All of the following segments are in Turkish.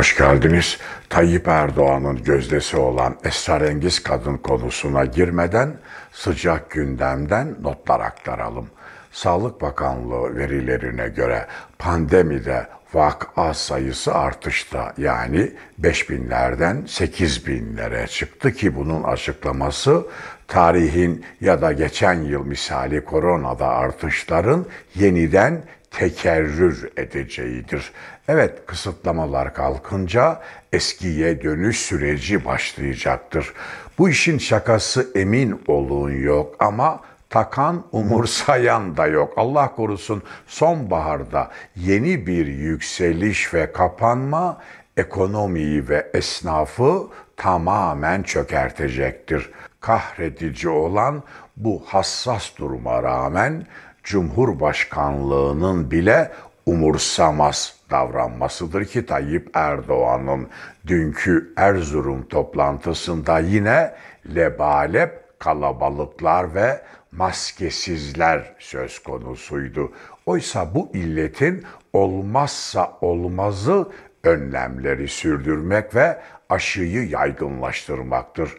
Hoş geldiniz. Tayyip Erdoğan'ın gözdesi olan esrarengiz kadın konusuna girmeden sıcak gündemden notlar aktaralım. Sağlık Bakanlığı verilerine göre pandemide vaka sayısı artışta yani 5000'lerden 8000'lere çıktı ki bunun açıklaması tarihin ya da geçen yıl misali koronada artışların yeniden tekerrür edeceğidir. Evet kısıtlamalar kalkınca eskiye dönüş süreci başlayacaktır. Bu işin şakası emin olun yok ama takan umursayan da yok. Allah korusun sonbaharda yeni bir yükseliş ve kapanma ekonomiyi ve esnafı tamamen çökertecektir. Kahredici olan bu hassas duruma rağmen Cumhurbaşkanlığının bile umursamaz davranmasıdır ki Tayyip Erdoğan'ın dünkü Erzurum toplantısında yine lebalep kalabalıklar ve maskesizler söz konusuydu. Oysa bu illetin olmazsa olmazı önlemleri sürdürmek ve aşıyı yaygınlaştırmaktır.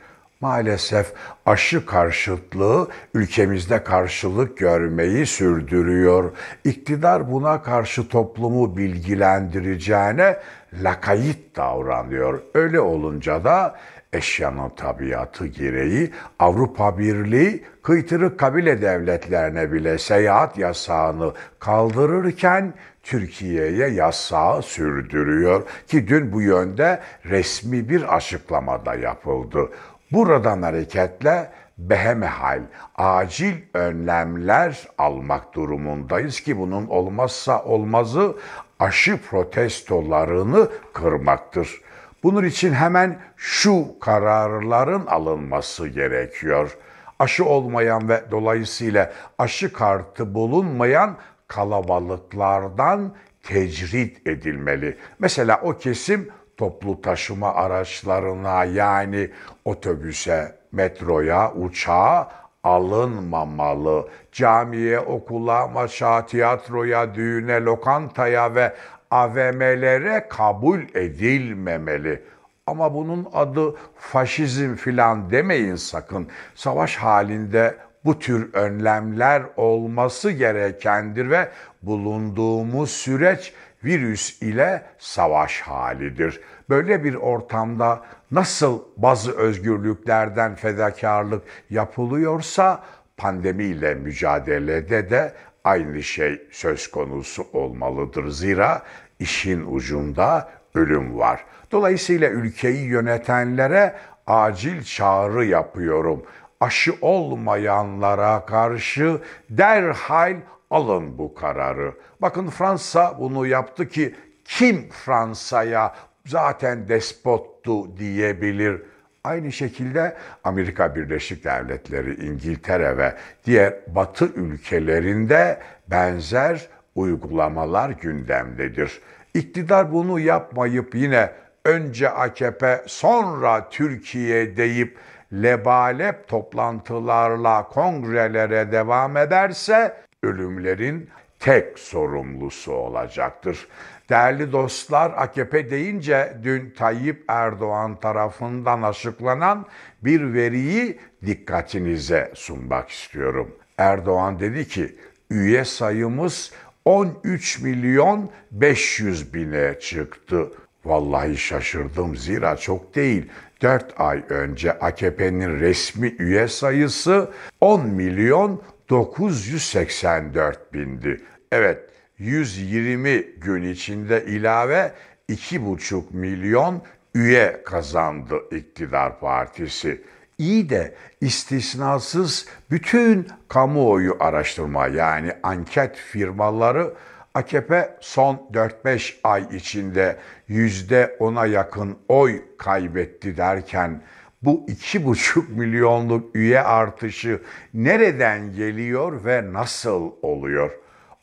Maalesef aşı karşıtlığı ülkemizde karşılık görmeyi sürdürüyor. İktidar buna karşı toplumu bilgilendireceğine lakayit davranıyor. Öyle olunca da eşyanın tabiatı gereği Avrupa Birliği kıytırık kabile devletlerine bile seyahat yasağını kaldırırken Türkiye'ye yasağı sürdürüyor ki dün bu yönde resmi bir açıklamada yapıldı. Buradan hareketle behemehal acil önlemler almak durumundayız ki bunun olmazsa olmazı aşı protestolarını kırmaktır. Bunun için hemen şu kararların alınması gerekiyor. Aşı olmayan ve dolayısıyla aşı kartı bulunmayan kalabalıklardan tecrit edilmeli. Mesela o kesim toplu taşıma araçlarına yani otobüse, metroya, uçağa alınmamalı. Camiye, okula, maça, tiyatroya, düğüne, lokantaya ve AVM'lere kabul edilmemeli. Ama bunun adı faşizm filan demeyin sakın. Savaş halinde bu tür önlemler olması gerekendir ve bulunduğumuz süreç virüs ile savaş halidir. Böyle bir ortamda nasıl bazı özgürlüklerden fedakarlık yapılıyorsa pandemiyle mücadelede de aynı şey söz konusu olmalıdır. Zira işin ucunda ölüm var. Dolayısıyla ülkeyi yönetenlere acil çağrı yapıyorum. Aşı olmayanlara karşı derhal alın bu kararı. Bakın Fransa bunu yaptı ki kim Fransa'ya zaten despottu diyebilir. Aynı şekilde Amerika Birleşik Devletleri, İngiltere ve diğer Batı ülkelerinde benzer uygulamalar gündemdedir. İktidar bunu yapmayıp yine önce AKP sonra Türkiye deyip lebalep toplantılarla kongrelere devam ederse ölümlerin tek sorumlusu olacaktır. Değerli dostlar AKP deyince dün Tayyip Erdoğan tarafından açıklanan bir veriyi dikkatinize sunmak istiyorum. Erdoğan dedi ki üye sayımız 13 milyon 500 bine çıktı. Vallahi şaşırdım zira çok değil. 4 ay önce AKP'nin resmi üye sayısı 10 milyon 984 bindi. Evet 120 gün içinde ilave 2,5 milyon üye kazandı iktidar partisi. İyi de istisnasız bütün kamuoyu araştırma yani anket firmaları AKP son 4-5 ay içinde yüzde ona yakın oy kaybetti derken bu iki buçuk milyonluk üye artışı nereden geliyor ve nasıl oluyor?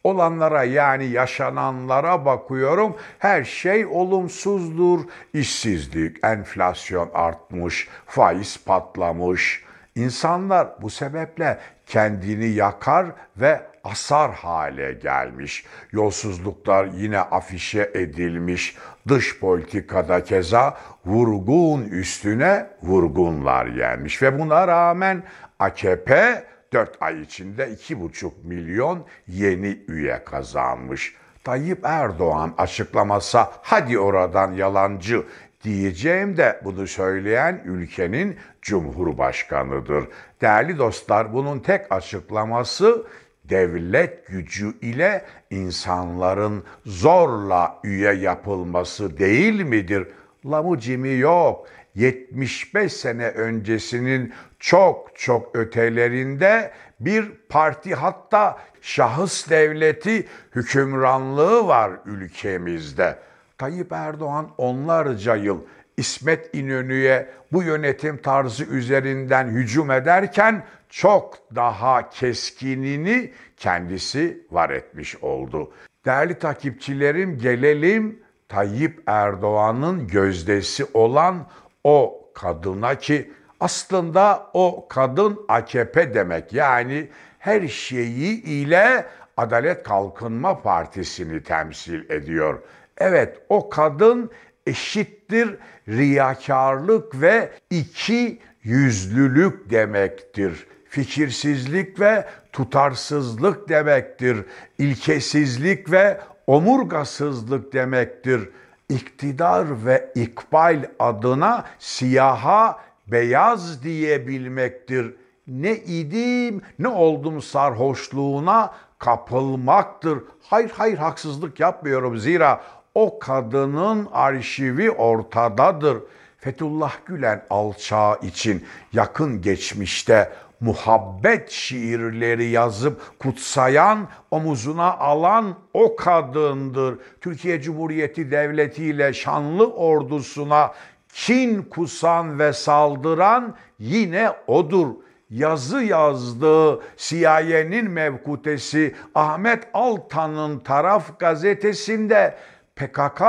olanlara yani yaşananlara bakıyorum. Her şey olumsuzdur. İşsizlik, enflasyon artmış, faiz patlamış. İnsanlar bu sebeple kendini yakar ve asar hale gelmiş. Yolsuzluklar yine afişe edilmiş. Dış politikada keza vurgun üstüne vurgunlar yenmiş ve buna rağmen AKP 4 ay içinde 2,5 milyon yeni üye kazanmış. Tayyip Erdoğan açıklamasa hadi oradan yalancı diyeceğim de bunu söyleyen ülkenin cumhurbaşkanıdır. Değerli dostlar bunun tek açıklaması devlet gücü ile insanların zorla üye yapılması değil midir? Lamu cimi yok. 75 sene öncesinin çok çok ötelerinde bir parti hatta şahıs devleti hükümranlığı var ülkemizde. Tayyip Erdoğan onlarca yıl İsmet İnönü'ye bu yönetim tarzı üzerinden hücum ederken çok daha keskinini kendisi var etmiş oldu. Değerli takipçilerim gelelim Tayyip Erdoğan'ın gözdesi olan o kadına ki aslında o kadın AKP demek. Yani her şeyi ile Adalet Kalkınma Partisi'ni temsil ediyor. Evet o kadın eşittir riyakarlık ve iki yüzlülük demektir. Fikirsizlik ve tutarsızlık demektir. İlkesizlik ve omurgasızlık demektir iktidar ve ikbal adına siyaha beyaz diyebilmektir. Ne idim ne oldum sarhoşluğuna kapılmaktır. Hayır hayır haksızlık yapmıyorum zira o kadının arşivi ortadadır. Fethullah Gülen alçağı için yakın geçmişte muhabbet şiirleri yazıp kutsayan, omuzuna alan o kadındır. Türkiye Cumhuriyeti Devleti ile şanlı ordusuna kin kusan ve saldıran yine odur. Yazı yazdığı CIA'nin mevkutesi Ahmet Altan'ın taraf gazetesinde PKK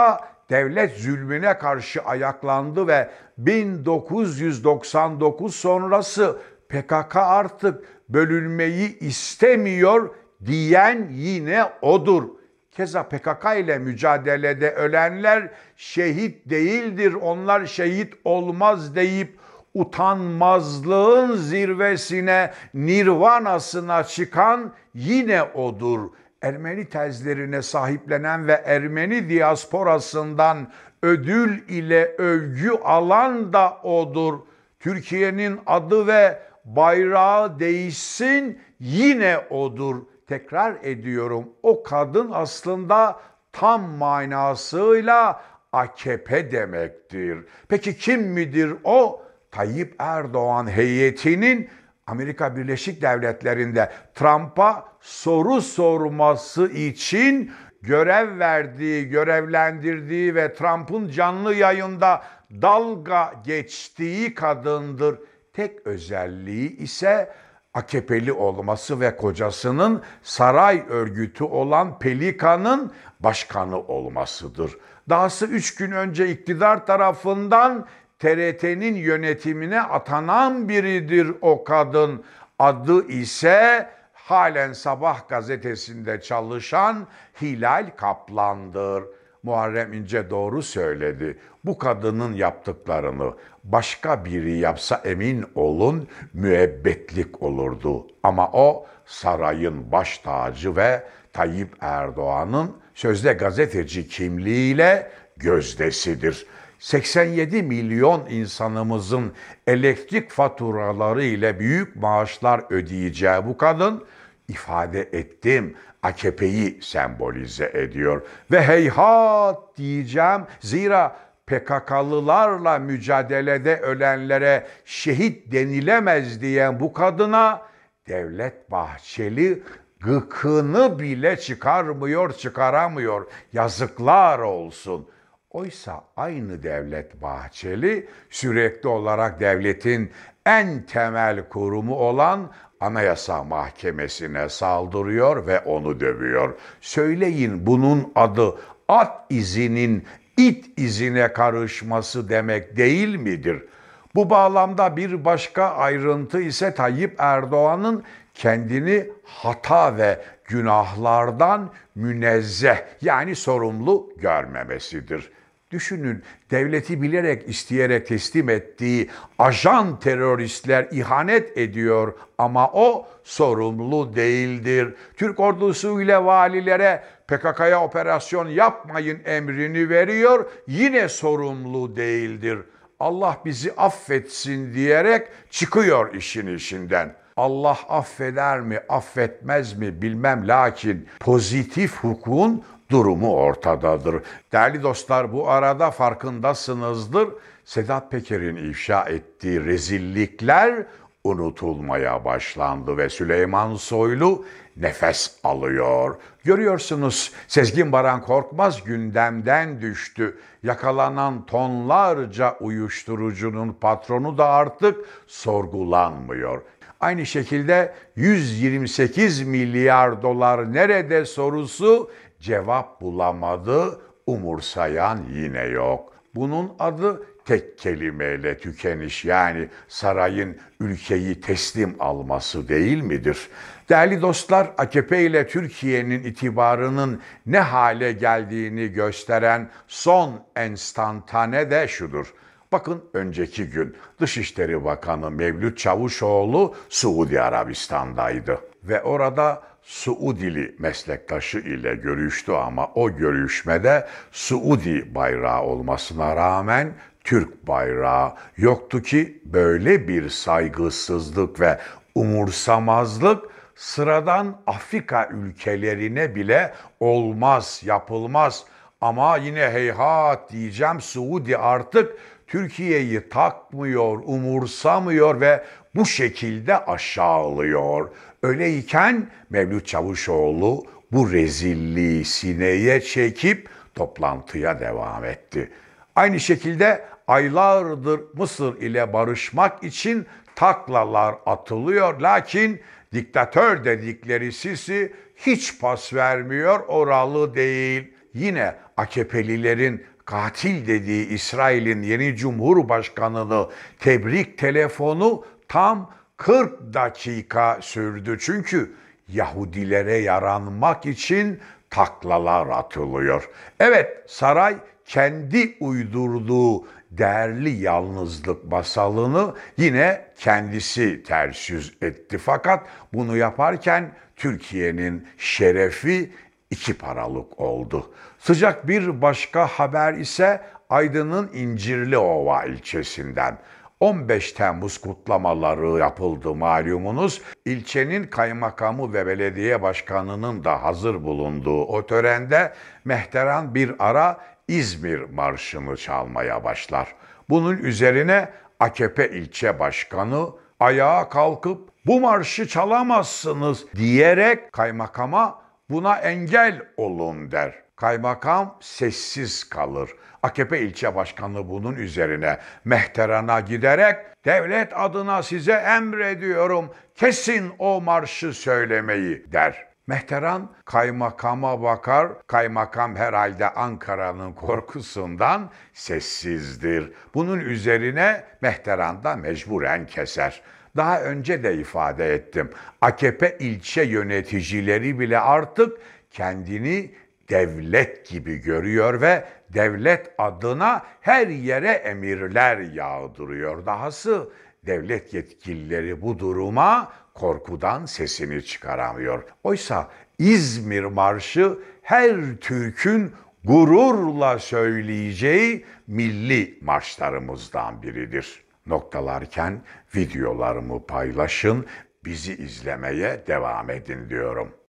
devlet zulmüne karşı ayaklandı ve 1999 sonrası PKK artık bölünmeyi istemiyor diyen yine odur. Keza PKK ile mücadelede ölenler şehit değildir. Onlar şehit olmaz deyip utanmazlığın zirvesine, nirvanasına çıkan yine odur. Ermeni tezlerine sahiplenen ve Ermeni diasporasından ödül ile övgü alan da odur. Türkiye'nin adı ve bayrağı değişsin yine odur. Tekrar ediyorum o kadın aslında tam manasıyla AKP demektir. Peki kim midir o? Tayyip Erdoğan heyetinin Amerika Birleşik Devletleri'nde Trump'a soru sorması için görev verdiği, görevlendirdiği ve Trump'ın canlı yayında dalga geçtiği kadındır tek özelliği ise AKP'li olması ve kocasının saray örgütü olan Pelikan'ın başkanı olmasıdır. Dahası üç gün önce iktidar tarafından TRT'nin yönetimine atanan biridir o kadın. Adı ise halen Sabah gazetesinde çalışan Hilal Kaplan'dır.'' Muharrem İnce doğru söyledi. Bu kadının yaptıklarını başka biri yapsa emin olun müebbetlik olurdu. Ama o sarayın baş tacı ve Tayyip Erdoğan'ın sözde gazeteci kimliğiyle gözdesidir. 87 milyon insanımızın elektrik faturaları ile büyük maaşlar ödeyeceği bu kadın ifade ettim. AKP'yi sembolize ediyor. Ve heyhat diyeceğim zira PKK'lılarla mücadelede ölenlere şehit denilemez diyen bu kadına Devlet Bahçeli gıkını bile çıkarmıyor, çıkaramıyor. Yazıklar olsun. Oysa aynı Devlet Bahçeli sürekli olarak devletin en temel kurumu olan Anayasa Mahkemesi'ne saldırıyor ve onu dövüyor. Söyleyin bunun adı at izinin it izine karışması demek değil midir? Bu bağlamda bir başka ayrıntı ise Tayyip Erdoğan'ın kendini hata ve günahlardan münezzeh yani sorumlu görmemesidir. Düşünün devleti bilerek isteyerek teslim ettiği ajan teröristler ihanet ediyor ama o sorumlu değildir. Türk ordusu ile valilere PKK'ya operasyon yapmayın emrini veriyor yine sorumlu değildir. Allah bizi affetsin diyerek çıkıyor işin işinden. Allah affeder mi, affetmez mi bilmem lakin pozitif hukukun durumu ortadadır. Değerli dostlar bu arada farkındasınızdır. Sedat Peker'in ifşa ettiği rezillikler unutulmaya başlandı ve Süleyman Soylu nefes alıyor. Görüyorsunuz Sezgin Baran Korkmaz gündemden düştü. Yakalanan tonlarca uyuşturucunun patronu da artık sorgulanmıyor. Aynı şekilde 128 milyar dolar nerede sorusu cevap bulamadı, umursayan yine yok. Bunun adı tek kelimeyle tükeniş yani sarayın ülkeyi teslim alması değil midir? Değerli dostlar, AKP ile Türkiye'nin itibarının ne hale geldiğini gösteren son enstantane de şudur. Bakın önceki gün Dışişleri Bakanı Mevlüt Çavuşoğlu Suudi Arabistan'daydı ve orada Suudili meslektaşı ile görüştü ama o görüşmede Suudi bayrağı olmasına rağmen Türk bayrağı yoktu ki böyle bir saygısızlık ve umursamazlık sıradan Afrika ülkelerine bile olmaz, yapılmaz. Ama yine heyhat diyeceğim Suudi artık Türkiye'yi takmıyor, umursamıyor ve bu şekilde aşağılıyor. Öyleyken Mevlüt Çavuşoğlu bu rezilliği sineye çekip toplantıya devam etti. Aynı şekilde aylardır Mısır ile barışmak için taklalar atılıyor. Lakin diktatör dedikleri Sisi hiç pas vermiyor, oralı değil. Yine AKP'lilerin katil dediği İsrail'in yeni cumhurbaşkanını tebrik telefonu tam 40 dakika sürdü. Çünkü Yahudilere yaranmak için taklalar atılıyor. Evet saray kendi uydurduğu değerli yalnızlık masalını yine kendisi ters yüz etti. Fakat bunu yaparken Türkiye'nin şerefi iki paralık oldu. Sıcak bir başka haber ise Aydın'ın İncirliova ilçesinden. 15 Temmuz kutlamaları yapıldı malumunuz. İlçenin kaymakamı ve belediye başkanının da hazır bulunduğu o törende Mehteran bir ara İzmir Marşı'nı çalmaya başlar. Bunun üzerine AKP ilçe başkanı ayağa kalkıp bu marşı çalamazsınız diyerek kaymakama buna engel olun der. Kaymakam sessiz kalır. AKP ilçe başkanlığı bunun üzerine mehterana giderek devlet adına size emrediyorum kesin o marşı söylemeyi der. Mehteran kaymakama bakar. Kaymakam herhalde Ankara'nın korkusundan sessizdir. Bunun üzerine Mehteran da mecburen keser. Daha önce de ifade ettim. AKP ilçe yöneticileri bile artık kendini devlet gibi görüyor ve devlet adına her yere emirler yağdırıyor. Dahası devlet yetkilileri bu duruma korkudan sesini çıkaramıyor. Oysa İzmir Marşı her Türk'ün gururla söyleyeceği milli marşlarımızdan biridir. Noktalarken videolarımı paylaşın, bizi izlemeye devam edin diyorum.